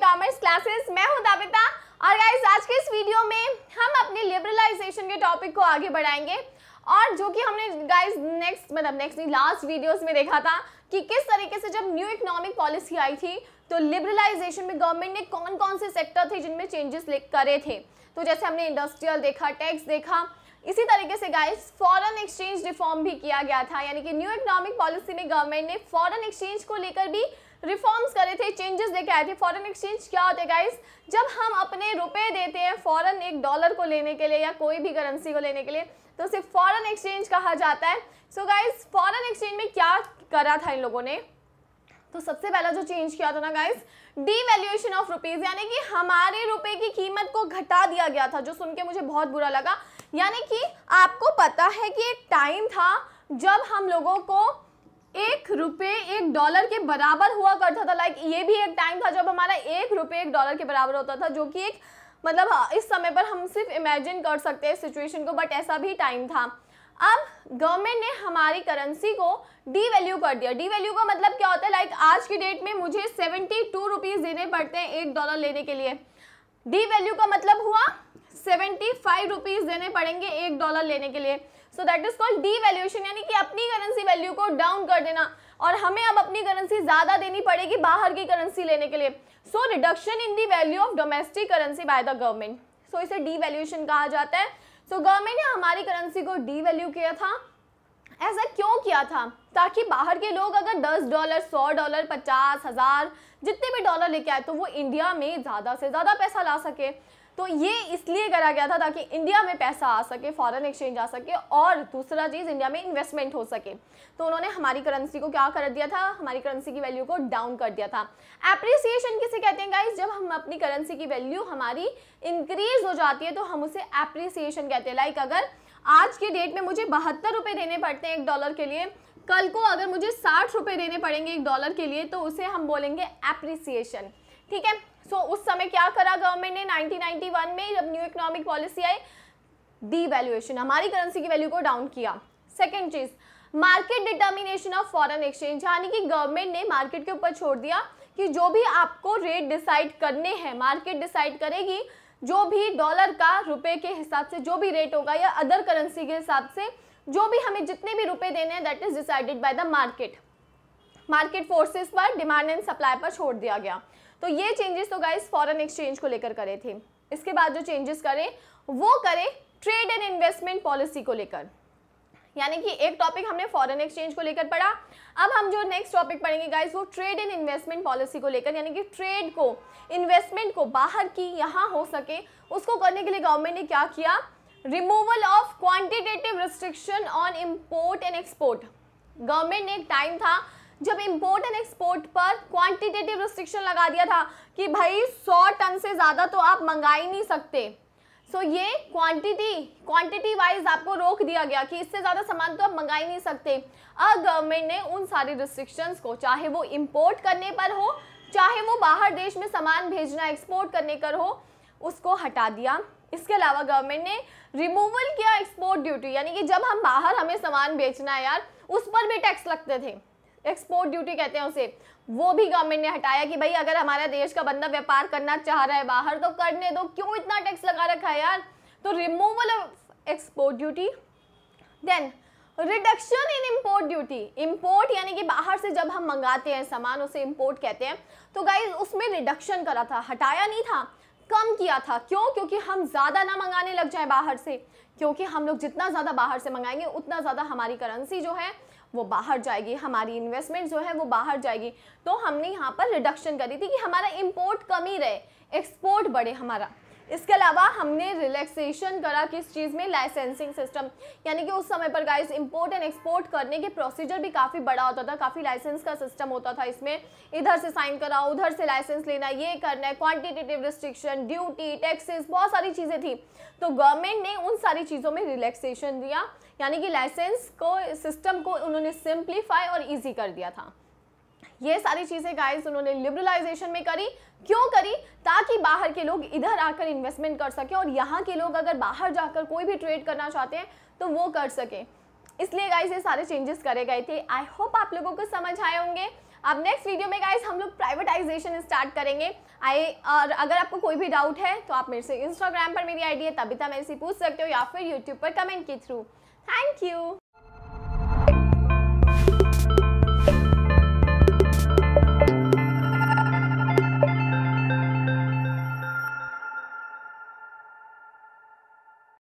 commerce classes मैं हूं दाविता और गाइस आज के इस वीडियो में हम अपने लिबरलाइजेशन के टॉपिक को आगे बढ़ाएंगे और जो कि हमने गाइस नेक्स्ट मतलब नेक्स्ट नहीं लास्ट वीडियोस में देखा था कि किस तरीके से जब न्यू इकोनॉमिक पॉलिसी आई थी तो लिबरलाइजेशन में गवर्नमेंट ने कौन कौन से सेक्टर थे जिनमें चेंजेस करे थे तो जैसे हमने इंडस्ट्रियल देखा टैक्स देखा इसी तरीके से गाइस फॉरेन एक्सचेंज रिफॉर्म भी किया गया था यानी कि न्यू इकोनॉमिक पॉलिसी में गवर्नमेंट ने फॉरेन एक्सचेंज को लेकर भी रिफॉर्म्स करे थे चेंजेस लेके आए थे फॉरेन एक्सचेंज क्या होते हैं गाइस जब हम अपने रुपए देते हैं फॉरेन एक डॉलर को लेने के लिए या कोई भी करेंसी को लेने के लिए तो उसे फॉरेन एक्सचेंज कहा जाता है सो गाइस फॉरेन एक्सचेंज में क्या करा था इन लोगों ने तो सबसे पहला जो चेंज किया था ना गाइस डीवैल्यूएशन ऑफ रुपीज यानी कि हमारे रुपए की कीमत को घटा दिया गया था जो सुन के मुझे बहुत बुरा लगा यानी कि आपको पता है कि एक टाइम था जब हम लोगों को एक रुपए एक डॉलर के बराबर हुआ करता था लाइक ये भी एक टाइम था जब हमारा एक रुपए एक डॉलर के बराबर होता था जो कि एक मतलब हाँ, इस समय पर हम सिर्फ इमेजिन कर सकते हैं सिचुएशन को बट ऐसा भी टाइम था अब गवर्नमेंट ने हमारी करेंसी को डी वैल्यू कर दिया डी वैल्यू का मतलब क्या होता है लाइक आज की डेट में मुझे सेवेंटी टू रुपीज़ देने पड़ते हैं एक डॉलर लेने के लिए डी वैल्यू का मतलब हुआ सेवेंटी फाइव रुपीज़ देने पड़ेंगे एक डॉलर लेने के लिए so that is called devaluation यानी कि अपनी करेंसी वैल्यू को डाउन कर देना और हमें अब अपनी करेंसी ज़्यादा देनी पड़ेगी बाहर की करेंसी लेने के लिए so reduction in the value of domestic currency by the government so इसे डी वैल्यूएशन कहा जाता है सो so, गवर्नमेंट ने हमारी करेंसी को डी वैल्यू किया था ऐसा क्यों किया था ताकि बाहर के लोग अगर दस डॉलर सौ डॉलर पचास हज़ार जितने भी डॉलर लेके आए तो वो इंडिया में ज़्यादा से ज़्यादा पैसा ला सके तो ये इसलिए करा गया था ताकि इंडिया में पैसा आ सके फॉरेन एक्सचेंज आ सके और दूसरा चीज़ इंडिया में इन्वेस्टमेंट हो सके तो उन्होंने हमारी करेंसी को क्या कर दिया था हमारी करेंसी की वैल्यू को डाउन कर दिया था एप्रिसिएशन किसे कहते हैं गाइस जब हम अपनी करेंसी की वैल्यू हमारी इंक्रीज हो जाती है तो हम उसे एप्रिसिएशन कहते हैं लाइक अगर आज के डेट में मुझे बहत्तर रुपये देने पड़ते हैं एक डॉलर के लिए कल को अगर मुझे साठ रुपये देने पड़ेंगे एक डॉलर के लिए तो उसे हम बोलेंगे एप्रिसिएशन ठीक है सो उस समय क्या करा गवर्नमेंट ने 1991 में जब न्यू इकोनॉमिक पॉलिसी आई डी वैल्यूएशन हमारी करेंसी की वैल्यू को डाउन किया सेकेंड चीज़ market determination of foreign exchange यानी कि गवर्नमेंट ने मार्केट के ऊपर छोड़ दिया कि जो भी आपको रेट डिसाइड करने हैं मार्केट डिसाइड करेगी जो भी डॉलर का रुपए के हिसाब से जो भी रेट होगा या अदर करेंसी के हिसाब से जो भी हमें जितने भी रुपए देने हैं that is decided by the market market forces पर डिमांड एंड सप्लाई पर छोड़ दिया गया तो ये चेंजेस तो गाइस फॉरेन एक्सचेंज को लेकर करे थे इसके बाद जो चेंजेस करें वो करें ट्रेड एंड इन्वेस्टमेंट पॉलिसी को लेकर यानी कि एक टॉपिक हमने फॉरेन एक्सचेंज को लेकर पढ़ा अब हम जो नेक्स्ट टॉपिक पढ़ेंगे गाइस वो ट्रेड एंड इन्वेस्टमेंट पॉलिसी को लेकर यानी कि ट्रेड को इन्वेस्टमेंट को बाहर की यहाँ हो सके उसको करने के लिए गवर्नमेंट ने क्या किया removal of quantitative restriction on import and export government ने एक टाइम था जब इम्पोर्ट एंड एक्सपोर्ट पर क्वांटिटेटिव रिस्ट्रिक्शन लगा दिया था कि भाई सौ टन से ज़्यादा तो आप मंगा ही नहीं सकते सो so, ये क्वांटिटी क्वांटिटी वाइज आपको रोक दिया गया कि इससे ज़्यादा सामान तो आप मंगा ही नहीं सकते अब गवर्नमेंट ने उन सारे रिस्ट्रिक्शंस को चाहे वो इम्पोर्ट करने पर हो चाहे वो बाहर देश में सामान भेजना एक्सपोर्ट करने कर हो उसको हटा दिया इसके अलावा गवर्नमेंट ने रिमूवल किया एक्सपोर्ट ड्यूटी यानी कि जब हम बाहर हमें सामान बेचना है यार उस पर भी टैक्स लगते थे एक्सपोर्ट ड्यूटी कहते हैं उसे वो भी गवर्नमेंट ने हटाया कि भाई अगर हमारा देश का बंदा व्यापार करना चाह रहा है बाहर तो करने दो क्यों इतना टैक्स लगा रखा है यार तो removal of export duty then reduction in import duty import यानी कि बाहर से जब हम मंगाते हैं सामान उसे इम्पोर्ट कहते हैं तो गाइज उसमें रिडक्शन करा था हटाया नहीं था कम किया था क्यों क्योंकि हम ज़्यादा ना मंगाने लग जाए बाहर से क्योंकि हम लोग जितना ज़्यादा बाहर से मंगाएंगे उतना ज़्यादा हमारी करेंसी जो है वो बाहर जाएगी हमारी इन्वेस्टमेंट जो है वो बाहर जाएगी तो हमने यहाँ पर रिडक्शन करी थी कि हमारा इम्पोर्ट कम ही रहे एक्सपोर्ट बढ़े हमारा इसके अलावा हमने रिलैक्सेशन करा किस चीज़ में लाइसेंसिंग सिस्टम यानी कि उस समय पर गाइस इंपोर्ट एंड एक्सपोर्ट करने के प्रोसीजर भी काफ़ी बड़ा होता था काफ़ी लाइसेंस का सिस्टम होता था इसमें इधर से साइन करा उधर से लाइसेंस लेना ये करना है क्वान्टिटेटिव रिस्ट्रिक्शन ड्यूटी टैक्सेस बहुत सारी चीज़ें थी तो गवर्नमेंट ने उन सारी चीज़ों में रिलैक्सेशन दिया यानी कि लाइसेंस को सिस्टम को उन्होंने सिंप्लीफाई और ईजी कर दिया था ये सारी चीज़ें गाइस उन्होंने लिबरलाइजेशन में करी क्यों करी ताकि बाहर के लोग इधर आकर इन्वेस्टमेंट कर सकें और यहाँ के लोग अगर बाहर जाकर कोई भी ट्रेड करना चाहते हैं तो वो कर सकें इसलिए गाइस ये सारे चेंजेस करे गए थे आई होप आप लोगों को समझ आए होंगे अब नेक्स्ट वीडियो में गाइस हम लोग प्राइवेटाइजेशन स्टार्ट करेंगे आई और अगर आपको कोई भी डाउट है तो आप मेरे से इंस्टाग्राम पर मेरी आईडी है तभी तक तो मेरे से पूछ सकते हो या फिर यूट्यूब पर कमेंट के थ्रू थैंक यू